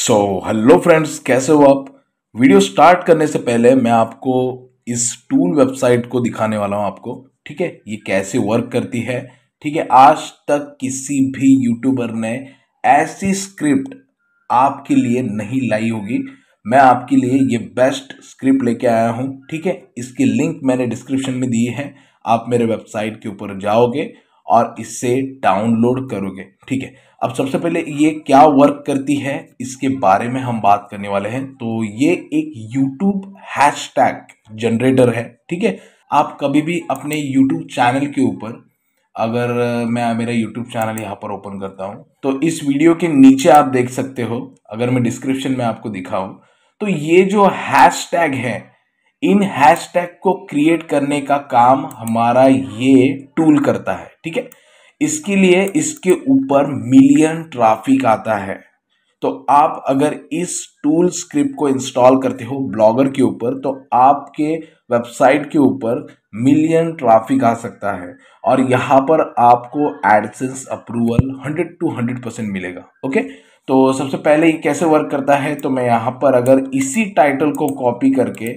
So hello friends कैसे हो आप वीडियो स्टार्ट करने से पहले मैं आपको इस टूल वेबसाइट को दिखाने वाला हूँ आपको ठीक है ये कैसे वर्क करती है ठीक है आज तक किसी भी यूट्यूबर ने ऐसी स्क्रिप्ट आपके लिए नहीं लाई होगी मैं आपके लिए ये बेस्ट स्क्रिप्ट लेके आया हूँ ठीक है इसकी लिंक मैंने डिस्क्रिप्शन में दी है आप मेरे वेबसाइट के ऊपर जाओगे और इससे डाउनलोड करोगे ठीक है अब सबसे पहले ये क्या वर्क करती है इसके बारे में हम बात करने वाले हैं तो ये एक यूट्यूब हैशटैग जनरेटर है ठीक है आप कभी भी अपने यूट्यूब चैनल के ऊपर अगर मैं मेरा यूट्यूब चैनल यहाँ पर ओपन करता हूँ तो इस वीडियो के नीचे आप देख सकते हो अगर मैं डिस्क्रिप्शन में आपको दिखाऊं तो ये जो हैश टैग है इन हैश टैग को क्रिएट करने का काम हमारा ये टूल करता है ठीक है इसके लिए इसके ऊपर मिलियन ट्रैफिक आता है तो आप अगर इस टूल स्क्रिप्ट को इंस्टॉल करते हो ब्लॉगर के ऊपर तो आपके वेबसाइट के ऊपर मिलियन ट्रैफिक आ सकता है और यहाँ पर आपको एडसेंस अप्रूवल 100 टू 100 परसेंट मिलेगा ओके तो सबसे पहले ये कैसे वर्क करता है तो मैं यहाँ पर अगर इसी टाइटल को कॉपी करके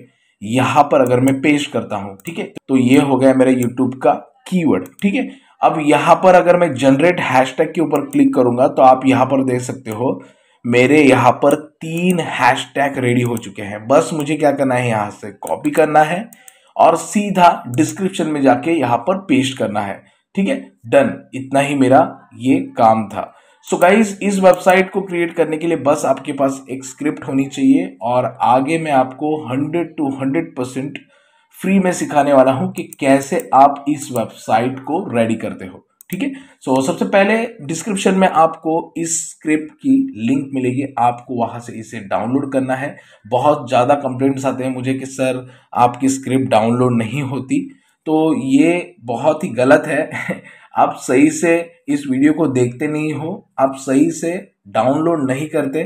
यहाँ पर अगर मैं पेश करता हूँ ठीक है तो ये हो गया मेरे यूट्यूब का कीवर्ड ठीक है अब यहां पर अगर मैं जनरेट हैशटैग के ऊपर क्लिक करूंगा तो आप यहाँ पर देख सकते हो मेरे यहाँ पर तीन हैशटैग रेडी हो चुके हैं बस मुझे क्या करना है यहां से कॉपी करना है और सीधा डिस्क्रिप्शन में जाके यहाँ पर पेस्ट करना है ठीक है डन इतना ही मेरा ये काम था सो so गाइज इस वेबसाइट को क्रिएट करने के लिए बस आपके पास एक स्क्रिप्ट होनी चाहिए और आगे मैं आपको 100 टू 100 परसेंट फ्री में सिखाने वाला हूं कि कैसे आप इस वेबसाइट को रेडी करते हो ठीक है सो सबसे पहले डिस्क्रिप्शन में आपको इस स्क्रिप्ट की लिंक मिलेगी आपको वहां से इसे डाउनलोड करना है बहुत ज़्यादा कंप्लेंट्स आते हैं मुझे कि सर आपकी स्क्रिप्ट डाउनलोड नहीं होती तो ये बहुत ही गलत है आप सही से इस वीडियो को देखते नहीं हो आप सही से डाउनलोड नहीं करते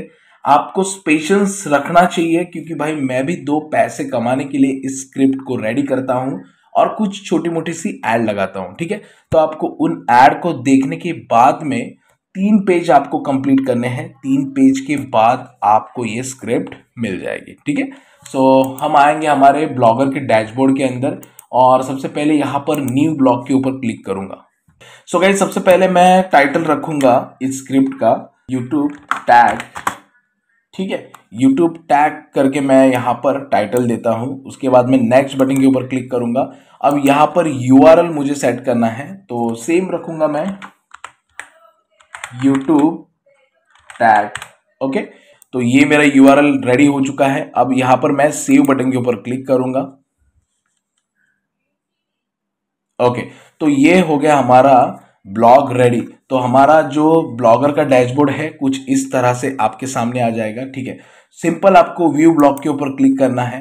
आपको स्पेशंस रखना चाहिए क्योंकि भाई मैं भी दो पैसे कमाने के लिए इस स्क्रिप्ट को रेडी करता हूँ और कुछ छोटी मोटी सी एड लगाता हूँ ठीक है तो आपको उन एड को देखने के बाद में तीन पेज आपको कंप्लीट करने हैं तीन पेज के बाद आपको ये स्क्रिप्ट मिल जाएगी ठीक है सो हम आएंगे हमारे ब्लॉगर के डैशबोर्ड के अंदर और सबसे पहले यहाँ पर न्यू ब्लॉग के ऊपर क्लिक करूँगा सो so गाइज सबसे पहले मैं टाइटल रखूंगा इस स्क्रिप्ट का यूट्यूब टैग ठीक है यूट्यूब टैग करके मैं यहाँ पर टाइटल देता हूँ उसके बाद मैं नेक्स्ट बटन के ऊपर क्लिक करूंगा अब यहाँ पर यू मुझे सेट करना है तो सेम रखूंगा मैं यूट्यूब टैग ओके तो ये मेरा यू रेडी हो चुका है अब यहाँ पर मैं सेव बटन के ऊपर क्लिक करूंगा ओके तो ये हो गया हमारा ब्लॉग रेडी तो हमारा जो ब्लॉगर का डैशबोर्ड है कुछ इस तरह से आपके सामने आ जाएगा ठीक है सिंपल आपको व्यू ब्लॉग के ऊपर क्लिक करना है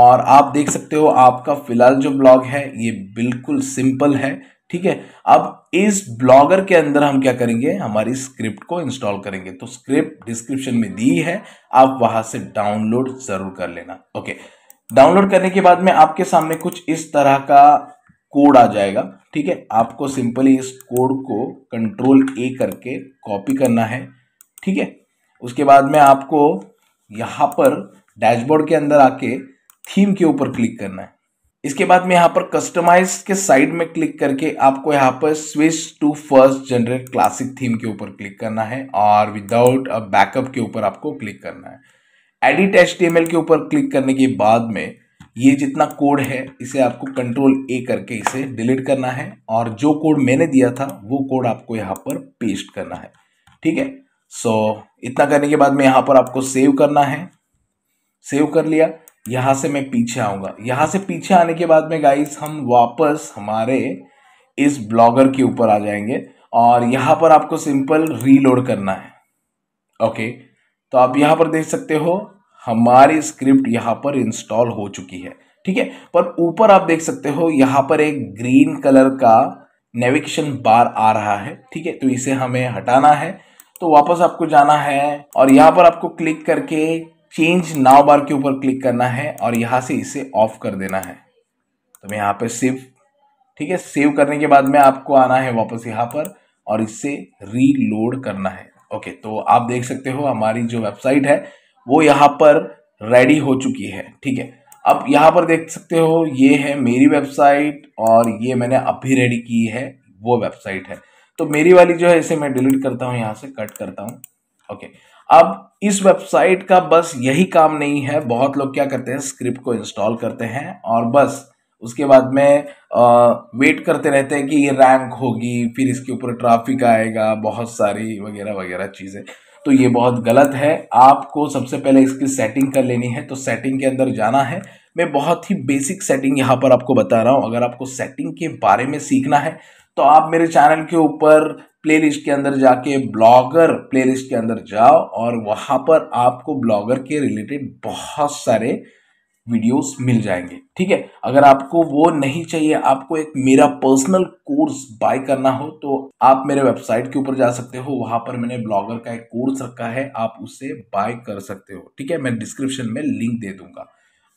और आप देख सकते हो आपका फिलहाल जो ब्लॉग है ये बिल्कुल सिंपल है ठीक है अब इस ब्लॉगर के अंदर हम क्या करेंगे हमारी स्क्रिप्ट को इंस्टॉल करेंगे तो स्क्रिप्ट डिस्क्रिप्शन में दी है आप वहां से डाउनलोड जरूर कर लेना ओके डाउनलोड करने के बाद में आपके सामने कुछ इस तरह का कोड आ जाएगा ठीक है आपको सिंपली इस कोड को कंट्रोल ए करके कॉपी करना है ठीक है उसके बाद में आपको यहाँ पर डैशबोर्ड के अंदर आके थीम के ऊपर क्लिक करना है इसके बाद में यहाँ पर कस्टमाइज के साइड में क्लिक करके आपको यहाँ पर switch to first generate classic theme के ऊपर क्लिक करना है और विदाउट अ बैकअप के ऊपर आपको क्लिक करना है एडिट एच के ऊपर क्लिक करने के बाद में ये जितना कोड है इसे आपको कंट्रोल ए करके इसे डिलीट करना है और जो कोड मैंने दिया था वो कोड आपको यहाँ पर पेस्ट करना है ठीक है सो so, इतना करने के बाद में यहाँ पर आपको सेव करना है सेव कर लिया यहाँ से मैं पीछे आऊँगा यहाँ से पीछे आने के बाद में गाइस हम वापस हमारे इस ब्लॉगर के ऊपर आ जाएंगे और यहाँ पर आपको सिंपल रीलोड करना है ओके तो आप यहाँ पर देख सकते हो हमारी स्क्रिप्ट यहां पर इंस्टॉल हो चुकी है ठीक है पर ऊपर आप देख सकते हो यहां पर एक ग्रीन कलर का नेविगेशन बार आ रहा है ठीक है तो इसे हमें हटाना है तो वापस आपको जाना है और यहां पर आपको क्लिक करके चेंज नाव बार के ऊपर क्लिक करना है और यहां से इसे ऑफ कर देना है तो मैं यहां पर सेव ठीक है सेव करने के बाद में आपको आना है वापस यहाँ पर और इसे रीलोड करना है ओके तो आप देख सकते हो हमारी जो वेबसाइट है वो यहाँ पर रेडी हो चुकी है ठीक है अब यहाँ पर देख सकते हो ये है मेरी वेबसाइट और ये मैंने अभी रेडी की है वो वेबसाइट है तो मेरी वाली जो है इसे मैं डिलीट करता हूँ यहाँ से कट करता हूँ ओके अब इस वेबसाइट का बस यही काम नहीं है बहुत लोग क्या करते हैं स्क्रिप्ट को इंस्टॉल करते हैं और बस उसके बाद में आ, वेट करते रहते हैं कि ये रैंक होगी फिर इसके ऊपर ट्रैफिक आएगा बहुत सारी वगैरह वगैरह चीज़ें तो ये बहुत गलत है आपको सबसे पहले इसकी सेटिंग कर लेनी है तो सेटिंग के अंदर जाना है मैं बहुत ही बेसिक सेटिंग यहाँ पर आपको बता रहा हूँ अगर आपको सेटिंग के बारे में सीखना है तो आप मेरे चैनल के ऊपर प्लेलिस्ट के अंदर जाके ब्लॉगर प्लेलिस्ट के अंदर जाओ और वहाँ पर आपको ब्लॉगर के रिलेटेड बहुत सारे वीडियोस मिल जाएंगे ठीक है अगर आपको वो नहीं चाहिए आपको एक मेरा पर्सनल कोर्स बाय करना हो तो आप मेरे वेबसाइट के ऊपर जा सकते हो वहां पर मैंने ब्लॉगर का एक कोर्स रखा है आप उसे बाय कर सकते हो ठीक है मैं डिस्क्रिप्शन में लिंक दे दूंगा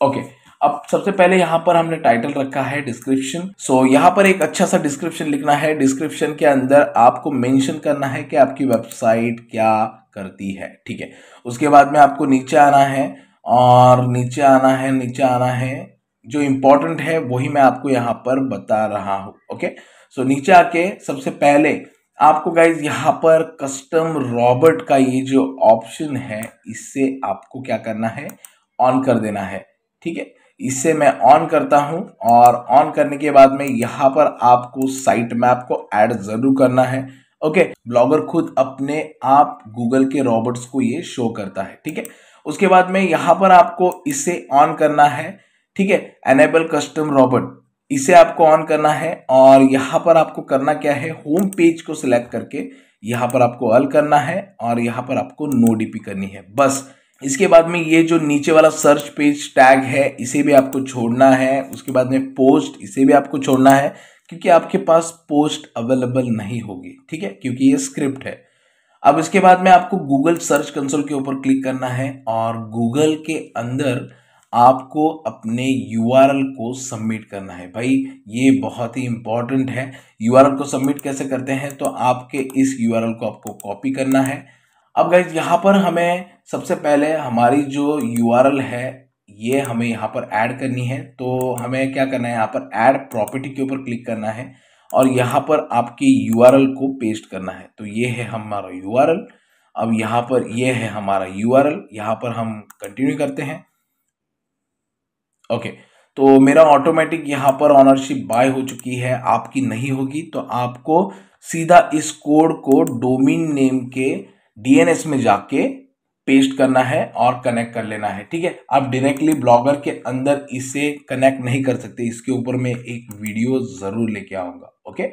ओके अब सबसे पहले यहाँ पर हमने टाइटल रखा है डिस्क्रिप्शन सो so, यहाँ पर एक अच्छा सा डिस्क्रिप्शन लिखना है डिस्क्रिप्शन के अंदर आपको मेंशन करना है कि आपकी वेबसाइट क्या करती है ठीक है उसके बाद में आपको नीचे आना है और नीचे आना है नीचे आना है जो इम्पोर्टेंट है वही मैं आपको यहाँ पर बता रहा हूँ ओके सो नीचे आके सबसे पहले आपको गाइज यहाँ पर कस्टम रॉबर्ट का ये जो ऑप्शन है इससे आपको क्या करना है ऑन कर देना है ठीक है इसे मैं ऑन करता हूं और ऑन करने के बाद में यहाँ पर आपको साइट मैप को ऐड ज़रूर करना है ओके ब्लॉगर खुद अपने आप गूगल के रॉबर्ट्स को ये शो करता है ठीक है उसके बाद में यहाँ पर आपको इसे ऑन करना है ठीक है एनेबल कस्टम रॉबर्ट इसे आपको ऑन करना है और यहाँ पर आपको करना क्या है होम पेज को सिलेक्ट करके यहाँ पर आपको अल करना है और यहाँ पर आपको नो डीपी करनी है बस इसके बाद में ये जो नीचे वाला सर्च पेज टैग है इसे भी आपको छोड़ना है उसके बाद में पोस्ट इसे भी आपको छोड़ना है क्योंकि आपके पास पोस्ट अवेलेबल नहीं होगी ठीक है क्योंकि ये स्क्रिप्ट है अब इसके बाद में आपको गूगल सर्च कंसोल के ऊपर क्लिक करना है और गूगल के अंदर आपको अपने यू को सबमिट करना है भाई ये बहुत ही इंपॉर्टेंट है यू को सबमिट कैसे करते हैं तो आपके इस यू को आपको कॉपी करना है अब गाइज यहाँ पर हमें सबसे पहले हमारी जो यू है ये हमें यहाँ पर ऐड करनी है तो हमें क्या करना है यहाँ पर ऐड प्रॉपर्टी के ऊपर क्लिक करना है और यहाँ पर आपके यू को पेस्ट करना है तो ये है हमारा यू अब यहाँ पर ये है हमारा यू आर एल यहाँ पर हम कंटिन्यू करते हैं ओके तो मेरा ऑटोमेटिक यहाँ पर ऑनरशिप बाय हो चुकी है आपकी नहीं होगी तो आपको सीधा इस कोड को डोमिन नेम के डीएनएस में जाके पेस्ट करना है और कनेक्ट कर लेना है ठीक है आप डायरेक्टली ब्लॉगर के अंदर इसे कनेक्ट नहीं कर सकते इसके ऊपर मैं एक वीडियो ज़रूर लेके आऊंगा ओके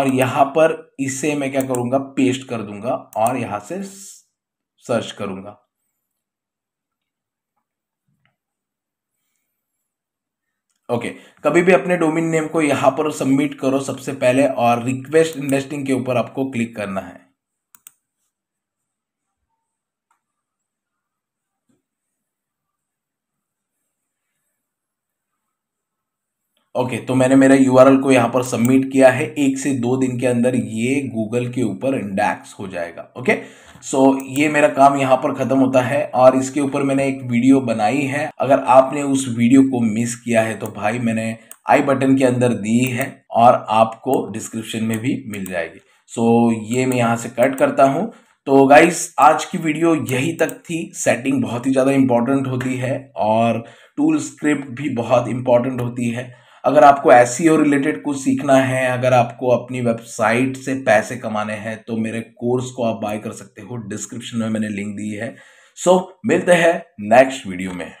और यहां पर इसे मैं क्या करूंगा पेस्ट कर दूंगा और यहां से सर्च करूंगा ओके okay. कभी भी अपने डोमिन नेम को यहां पर सबमिट करो सबसे पहले और रिक्वेस्ट इन्वेस्टिंग के ऊपर आपको क्लिक करना है ओके तो मैंने मेरा यू को यहाँ पर सबमिट किया है एक से दो दिन के अंदर ये गूगल के ऊपर इंडेक्स हो जाएगा ओके सो so, ये मेरा काम यहाँ पर ख़त्म होता है और इसके ऊपर मैंने एक वीडियो बनाई है अगर आपने उस वीडियो को मिस किया है तो भाई मैंने आई बटन के अंदर दी है और आपको डिस्क्रिप्शन में भी मिल जाएगी सो so, ये मैं यहाँ से कट करता हूँ तो गाइस आज की वीडियो यही तक थी सेटिंग बहुत ही ज़्यादा इम्पॉर्टेंट होती है और टूल स्क्रिप्ट भी बहुत इम्पॉर्टेंट होती है अगर आपको एस रिलेटेड e कुछ सीखना है अगर आपको अपनी वेबसाइट से पैसे कमाने हैं तो मेरे कोर्स को आप बाय कर सकते हो डिस्क्रिप्शन में मैंने लिंक दी है सो so, मिलते हैं नेक्स्ट वीडियो में